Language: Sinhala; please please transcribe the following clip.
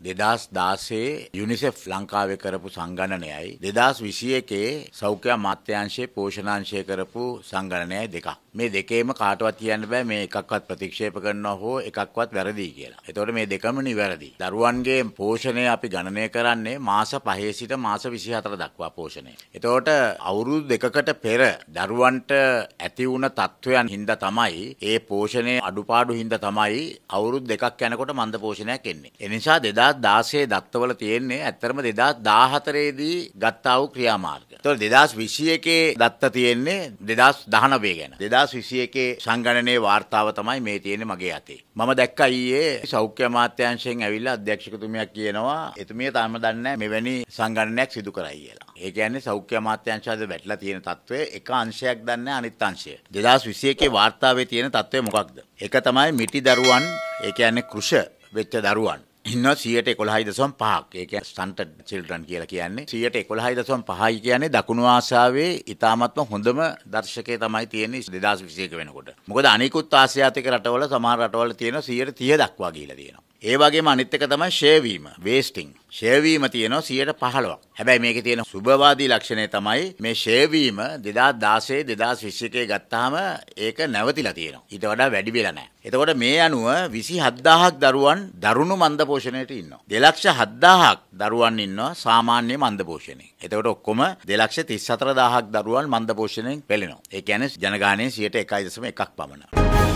දෙදස් දාසේ යුනිසෙෆ් ලංකාවේ කරපු සංගණනයයි දෙදස් විසිය එකේ සෞඛ්‍ය මත්‍යංශයේ පෝෂණංශය කරපු සංගණනයයි දෙකක් මේ දෙකේම කාටවත් කියන්න බෑ මේ එකක්වත් ප්‍රතික්ෂේප කරනවා හෝ එකක්වත් වැරදි කියලා. එතකොට මේ දෙකම නිවැරදි. දරුවන්ගේ පෝෂණය අපි ගණනය කරන්නේ මාස 5 සිට මාස 24 දක්වා පෝෂණය. එතකොට අවුරුදු දෙකකට පෙර දරුවන්ට ඇති වුණ තත්ත්වයන් හින්දා තමයි ඒ පෝෂණයේ අඩුපාඩු හින්දා තමයි අවුරුදු දෙකක් යනකොට මන්ද පෝෂණයක් එන්නේ. එනිසා 2000 දෙදත් දාසේ දත්වල තියෙන්නේ ඇත්තරම දෙදත් දාහතරේදී ගත්තාව ක්‍රියාමාර්ග. තො දෙදස් විසිය එකේ දත්ත තියෙන්නේ දෙදස් දහනවේ ගැන දෙදස් විසිය එකේ සංගණනය වාර්තාව තමයි මේ තියෙන මගේ අතේ. මම දැක්ක ඊයේ සෞඛ්‍ය මාත්‍යංශයෙන් ඇවිල්ලා අධ්‍යක්ෂකතුමයක් කියනවා එතුමිය තාම දන්න මෙවැනි සංගණනයක් සිදු කරයි කියලා. ඒ කියන්නේ සෞඛ්‍ය මාත්‍යංශාද වැටලා තියෙන තත්ත්වය එක අංශයක් දන්න අනිත් අංශය. දෙදස් විසිය එකේ වාර්තාවේ තියෙන තත්ත්වය මොකක්ද. එක තමයි මිටි දරුවන් ඒ කියන්නේ කෘෂ වෙච්ච දරුවන් ඉන්න සියට කොළහයි දසම් පහක් ඒක ස්ටන්ට චිල්ටන් කියලා කියන්නේ සියට කොළහයි දසම් පහයි කියන්නේ දකුණු ආසාාවේ ඉතාමත්ම හොඳම දර්ශකය තමයි තියෙන්නේ දෙදස් විසේක වෙනකොට මොකද අනිකුත් ආසියාතික රටවල සමහර රටවල තියෙන සියට තිය දක්වා කියලා තියෙනවා. ඒ වගේම අනිත් එක තමයි ෂේවීම වේස්ටිං ෂේවීම තියෙනවා 115ක්. හැබැයි මේකේ තියෙන සුබවාදී ලක්ෂණය තමයි මේ ෂේවීම 2016 2021 ගත්තාම ඒක නැවතිලා තියෙනවා. ඊට වඩා වැඩි වෙලා නැහැ. එතකොට මේ අනුව 27000ක් දරුවන් දරුණු මන්දපෝෂණයට ඉන්නවා. 207000ක් දරුවන් ඉන්නවා සාමාන්‍ය මන්දපෝෂණයෙන්. එතකොට ඔක්කොම 234000ක් දරුවන් මන්දපෝෂණයෙන් පෙළෙනවා. ඒ කියන්නේ ජනගහනයේ 101.1ක් පමණ.